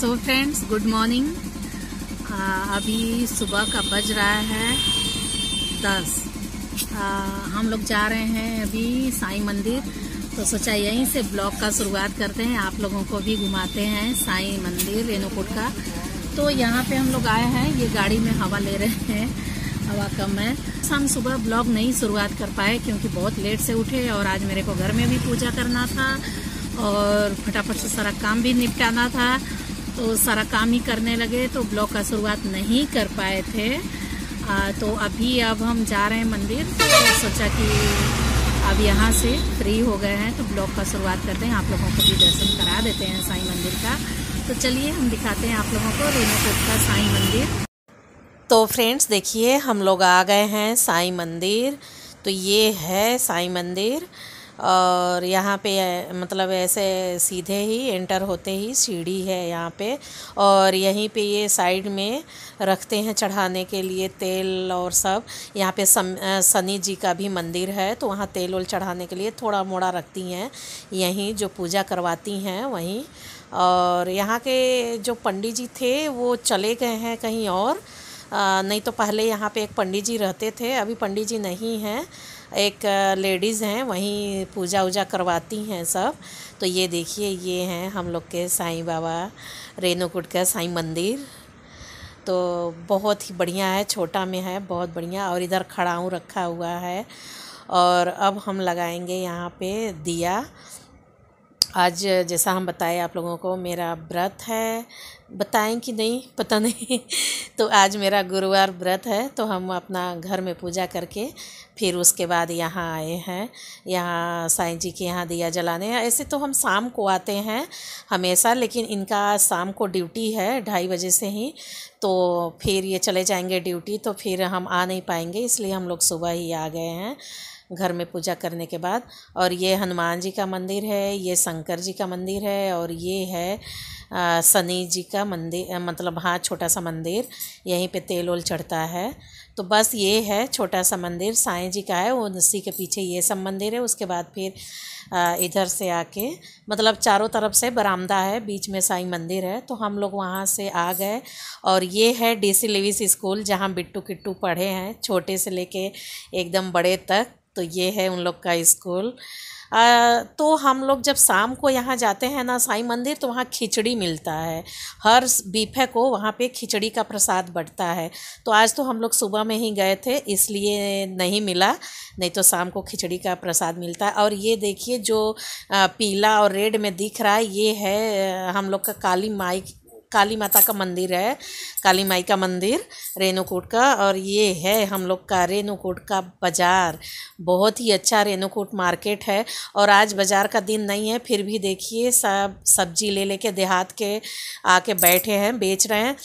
so friends good morning अभी सुबह का बज रहा है दस आ, uh, हम लोग जा रहे हैं अभी साईं मंदिर तो सोचा यहीं से ब्लॉग का शुरुआत करते हैं आप लोगों को भी घुमाते हैं साईं मंदिर रेणुकूट का तो यहाँ पे हम लोग आए हैं ये गाड़ी में हवा ले रहे हैं हवा कम है हम सुबह ब्लॉग नहीं शुरुआत कर पाए क्योंकि बहुत लेट से उठे और आज मेरे को घर में भी पूजा करना था और फटाफट से सारा काम भी निपटाना था तो सारा काम ही करने लगे तो ब्लॉग का शुरुआत नहीं कर पाए थे आ, तो अभी अब हम जा रहे हैं मंदिर तो सोचा कि अब यहाँ से फ्री हो गए हैं तो ब्लॉग का शुरुआत करते हैं आप लोगों को भी दर्शन करा देते हैं साईं मंदिर का तो चलिए हम दिखाते हैं आप लोगों को रेणुकूट का साईं मंदिर तो फ्रेंड्स देखिए हम लोग आ गए हैं साईं मंदिर तो ये है साईं मंदिर और यहाँ पे मतलब ऐसे सीधे ही एंटर होते ही सीढ़ी है यहाँ पे और यहीं पे ये साइड में रखते हैं चढ़ाने के लिए तेल और सब यहाँ पे सनी जी का भी मंदिर है तो वहाँ तेल ओल चढ़ाने के लिए थोड़ा मोड़ा रखती हैं यहीं जो पूजा करवाती हैं वहीं और यहाँ के जो पंडित जी थे वो चले गए हैं कहीं और आ, नहीं तो पहले यहाँ पे एक पंडित जी रहते थे अभी पंडित जी नहीं हैं एक लेडीज़ हैं वहीं पूजा उजा करवाती हैं सब तो ये देखिए ये हैं हम लोग के साईं बाबा रेणुकुट का साईं मंदिर तो बहुत ही बढ़िया है छोटा में है बहुत बढ़िया और इधर खड़ाऊँ रखा हुआ है और अब हम लगाएंगे यहाँ पे दिया आज जैसा हम बताए आप लोगों को मेरा व्रत है बताएं कि नहीं पता नहीं तो आज मेरा गुरुवार व्रत है तो हम अपना घर में पूजा करके फिर उसके बाद यहाँ आए हैं यहाँ साईं जी के यहाँ दिया जलाने हैं ऐसे तो हम शाम को आते हैं हमेशा लेकिन इनका शाम को ड्यूटी है ढाई बजे से ही तो फिर ये चले जाएंगे ड्यूटी तो फिर हम आ नहीं पाएंगे इसलिए हम लोग सुबह ही आ गए हैं घर में पूजा करने के बाद और ये हनुमान जी का मंदिर है ये शंकर जी का मंदिर है और ये है सनी जी का मंदिर मतलब हाँ छोटा सा मंदिर यहीं पे तेल ओल चढ़ता है तो बस ये है छोटा सा मंदिर साईं जी का है वो उसी के पीछे ये सब मंदिर है उसके बाद फिर इधर से आके मतलब चारों तरफ से बरामदा है बीच में साईं मंदिर है तो हम लोग वहाँ से आ गए और ये है डीसी लेविस स्कूल जहाँ बिट्टू किट्टू पढ़े हैं छोटे से लेके एकदम बड़े तक तो ये है उन लोग का स्कूल आ, तो हम लोग जब शाम को यहाँ जाते हैं ना साईं मंदिर तो वहाँ खिचड़ी मिलता है हर बीफे को वहाँ पे खिचड़ी का प्रसाद बढ़ता है तो आज तो हम लोग सुबह में ही गए थे इसलिए नहीं मिला नहीं तो शाम को खिचड़ी का प्रसाद मिलता है और ये देखिए जो पीला और रेड में दिख रहा है ये है हम लोग का काली माई काली माता का मंदिर है काली माई का मंदिर रेणुकूट का और ये है हम लोग का रेणुकूट का बाज़ार बहुत ही अच्छा रेणुकूट मार्केट है और आज बाज़ार का दिन नहीं है फिर भी देखिए सब सब्जी ले लेके देहात के आके बैठे हैं बेच रहे हैं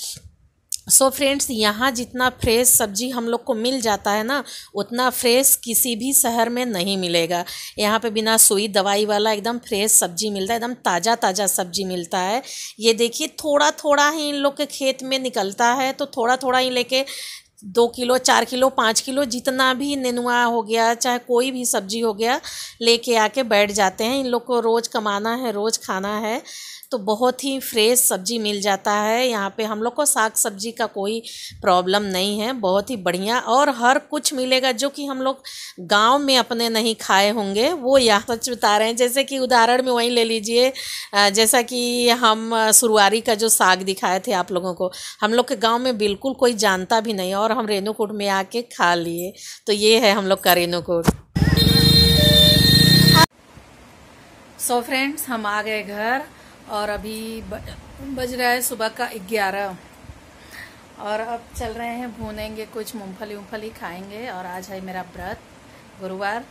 सो so फ्रेंड्स यहाँ जितना फ्रेश सब्जी हम लोग को मिल जाता है ना उतना फ्रेश किसी भी शहर में नहीं मिलेगा यहाँ पे बिना सुई दवाई वाला एकदम फ्रेश सब्जी मिलता है एकदम ताज़ा ताज़ा सब्जी मिलता है ये देखिए थोड़ा थोड़ा ही इन लोग के खेत में निकलता है तो थोड़ा थोड़ा ही लेके दो किलो चार किलो पाँच किलो जितना भी नेनुआ हो गया चाहे कोई भी सब्जी हो गया लेके आके बैठ जाते हैं इन लोग को रोज़ कमाना है रोज़ खाना है तो बहुत ही फ्रेश सब्ज़ी मिल जाता है यहाँ पे हम लोग को साग सब्ज़ी का कोई प्रॉब्लम नहीं है बहुत ही बढ़िया और हर कुछ मिलेगा जो कि हम लोग गांव में अपने नहीं खाए होंगे वो यहाँ सच बता रहे हैं जैसे कि उदाहरण में वहीं ले लीजिए जैसा कि हम सुरुआरी का जो साग दिखाए थे आप लोगों को हम लोग के गाँव में बिल्कुल कोई जानता भी नहीं और हम रेणुकूट में आके खा लिए तो ये है हम लोग का रेणुकूट सो so फ्रेंड्स हम आ गए घर और अभी बज रहा है सुबह का ग्यारह और अब चल रहे हैं भूनेंगे कुछ मूंगफली उंगफली खाएंगे और आज है मेरा व्रत गुरुवार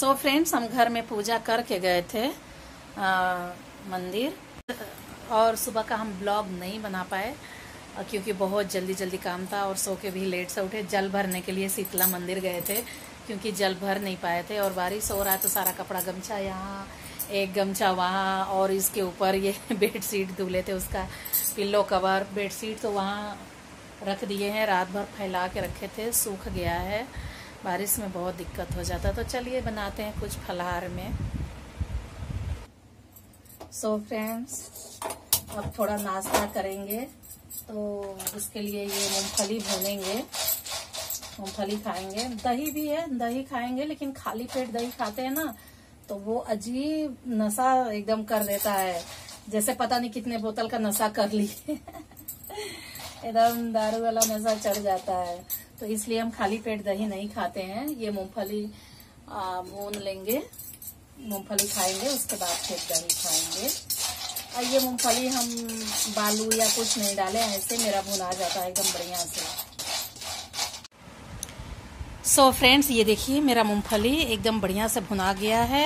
सो so फ्रेंड्स हम घर में पूजा करके गए थे आ, मंदिर और सुबह का हम ब्लॉग नहीं बना पाए क्योंकि बहुत जल्दी जल्दी काम था और सो के भी लेट से उठे जल भरने के लिए शीतला मंदिर गए थे क्योंकि जल भर नहीं पाए थे और बारिश हो रहा है तो सारा कपड़ा गमछा यहाँ एक गमछा वहाँ और इसके ऊपर ये बेड शीट धुले थे उसका पिल्लो कवर बेड शीट तो वहाँ रख दिए हैं रात भर फैला के रखे थे सूख गया है बारिश में बहुत दिक्कत हो जाता तो चलिए बनाते हैं कुछ फलहार में सो so फ्रेंड्स अब थोड़ा नाश्ता करेंगे तो उसके लिए ये मूंगफली भूनेंगे मूँगफली खाएंगे दही भी है दही खाएंगे लेकिन खाली पेट दही खाते हैं ना तो वो अजीब नशा एकदम कर देता है जैसे पता नहीं कितने बोतल का नशा कर ली एकदम दारू वाला नशा चढ़ जाता है तो इसलिए हम खाली पेट दही नहीं खाते हैं ये मूंगफली भून लेंगे मूंगफली खाएंगे उसके बाद फिर दही खाएंगे और ये मूंगफली हम बालू या कुछ नहीं डाले ऐसे मेरा भुना जाता है एकदम बढ़िया से सो so फ्रेंड्स ये देखिए मेरा मूंगफली एकदम बढ़िया से भुना गया है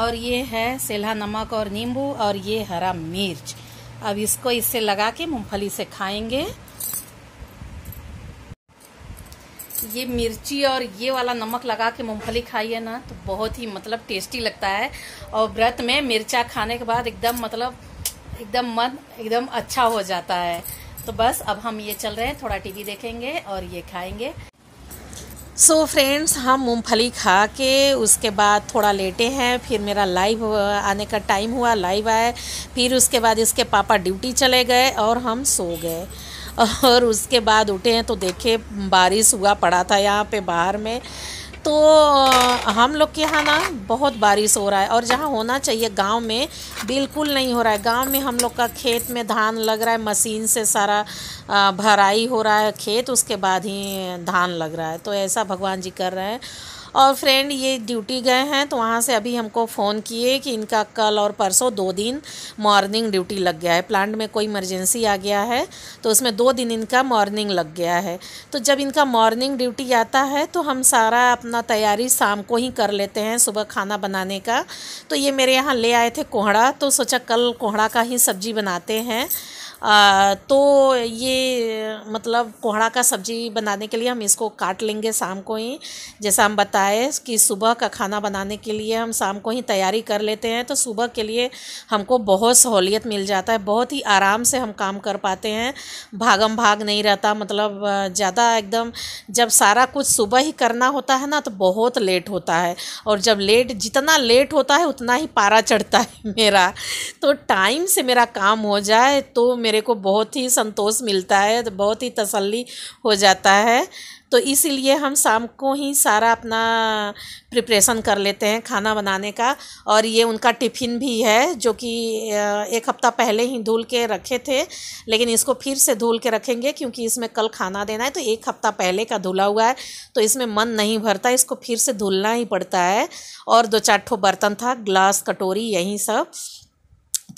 और ये है सेल्हा नमक और नींबू और ये हरा मिर्च अब इसको इससे लगा के मूंगफली से खाएंगे ये मिर्ची और ये वाला नमक लगा के मूंगफली खाइए ना तो बहुत ही मतलब टेस्टी लगता है और व्रत में मिर्चा खाने के बाद एकदम मतलब एकदम मन एकदम अच्छा हो जाता है तो बस अब हम ये चल रहे हैं थोड़ा टीवी देखेंगे और ये खाएंगे सो so फ्रेंड्स हम मूंगफली खा के उसके बाद थोड़ा लेटे हैं फिर मेरा लाइव आने का टाइम हुआ लाइव आए फिर उसके बाद इसके पापा ड्यूटी चले गए और हम सो गए और उसके बाद उठे हैं तो देखे बारिश हुआ पड़ा था यहाँ पे बाहर में तो हम लोग के यहाँ ना बहुत बारिश हो रहा है और जहाँ होना चाहिए गांव में बिल्कुल नहीं हो रहा है गांव में हम लोग का खेत में धान लग रहा है मशीन से सारा भराई हो रहा है खेत उसके बाद ही धान लग रहा है तो ऐसा भगवान जी कर रहे हैं और फ्रेंड ये ड्यूटी गए हैं तो वहाँ से अभी हमको फ़ोन किए कि इनका कल और परसों दो दिन मॉर्निंग ड्यूटी लग गया है प्लांट में कोई इमरजेंसी आ गया है तो उसमें दो दिन इनका मॉर्निंग लग गया है तो जब इनका मॉर्निंग ड्यूटी आता है तो हम सारा अपना तैयारी शाम को ही कर लेते हैं सुबह खाना बनाने का तो ये मेरे यहाँ ले आए थे कोहड़ा तो सोचा कल कोहड़ा का ही सब्जी बनाते हैं तो ये मतलब कोहड़ा का सब्ज़ी बनाने के लिए हम इसको काट लेंगे शाम को ही जैसा हम बताए कि सुबह का खाना बनाने के लिए हम शाम को ही तैयारी कर लेते हैं तो सुबह के लिए हमको बहुत सहूलियत मिल जाता है बहुत ही आराम से हम काम कर पाते हैं भागम भाग नहीं रहता मतलब ज़्यादा एकदम जब सारा कुछ सुबह ही करना होता है ना तो बहुत लेट होता है और जब लेट जितना लेट होता है उतना ही पारा चढ़ता है मेरा तो टाइम से मेरा काम हो जाए तो मेरे मेरे को बहुत ही संतोष मिलता है तो बहुत ही तसल्ली हो जाता है तो इसीलिए हम शाम को ही सारा अपना प्रिपरेशन कर लेते हैं खाना बनाने का और ये उनका टिफ़िन भी है जो कि एक हफ़्ता पहले ही धुल के रखे थे लेकिन इसको फिर से धुल के रखेंगे क्योंकि इसमें कल खाना देना है तो एक हफ़्ता पहले का धुला हुआ है तो इसमें मन नहीं भरता इसको फिर से धुलना ही पड़ता है और दो चार ठो बर्तन था ग्लास कटोरी यही सब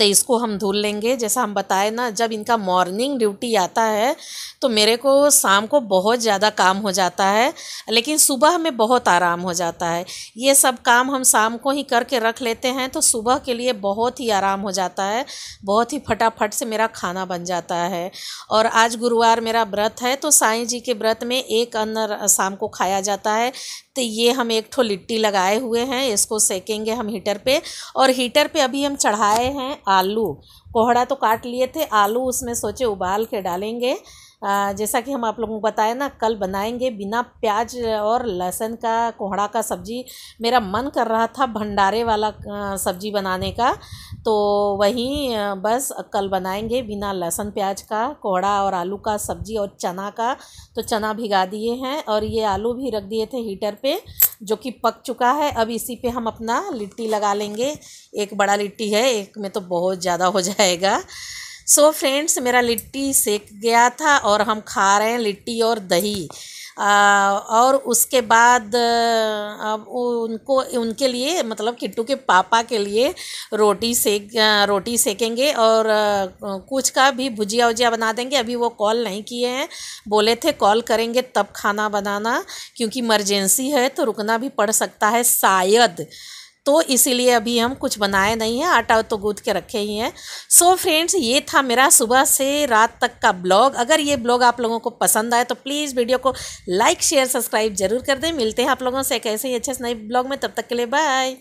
तो इसको हम धुल लेंगे जैसा हम बताए ना जब इनका मॉर्निंग ड्यूटी आता है तो मेरे को शाम को बहुत ज़्यादा काम हो जाता है लेकिन सुबह में बहुत आराम हो जाता है ये सब काम हम शाम को ही करके रख लेते हैं तो सुबह के लिए बहुत ही आराम हो जाता है बहुत ही फटाफट से मेरा खाना बन जाता है और आज गुरुवार मेरा व्रत है तो साईं जी के व्रत में एक अन्न शाम को खाया जाता है तो ये हम एक ठो लिट्टी लगाए हुए हैं इसको सेकेंगे हम हीटर पे और हीटर पे अभी हम चढ़ाए हैं आलू कोहड़ा तो काट लिए थे आलू उसमें सोचे उबाल के डालेंगे जैसा कि हम आप लोगों को बताया ना कल बनाएंगे बिना प्याज और लहसुन का कोहड़ा का सब्ज़ी मेरा मन कर रहा था भंडारे वाला सब्ज़ी बनाने का तो वहीं बस कल बनाएंगे बिना लहसुन प्याज का कोहड़ा और आलू का सब्ज़ी और चना का तो चना भिगा दिए हैं और ये आलू भी रख दिए थे हीटर पे जो कि पक चुका है अब इसी पे हम अपना लिट्टी लगा लेंगे एक बड़ा लिट्टी है एक में तो बहुत ज़्यादा हो जाएगा सो so फ्रेंड्स मेरा लिट्टी सेक गया था और हम खा रहे हैं लिट्टी और दही आ, और उसके बाद अब उनको उनके लिए मतलब किट्टू के पापा के लिए रोटी सेक रोटी सेकेंगे और कुछ का भी भुजिया उजिया बना देंगे अभी वो कॉल नहीं किए हैं बोले थे कॉल करेंगे तब खाना बनाना क्योंकि इमरजेंसी है तो रुकना भी पड़ सकता है शायद तो इसीलिए अभी हम कुछ बनाए नहीं हैं आटा तो गूँद के रखे ही हैं सो so फ्रेंड्स ये था मेरा सुबह से रात तक का ब्लॉग अगर ये ब्लॉग आप लोगों को पसंद आए तो प्लीज़ वीडियो को लाइक शेयर सब्सक्राइब जरूर कर दें मिलते हैं आप लोगों से एक ऐसे ही अच्छे से नए ब्लॉग में तब तक के लिए बाय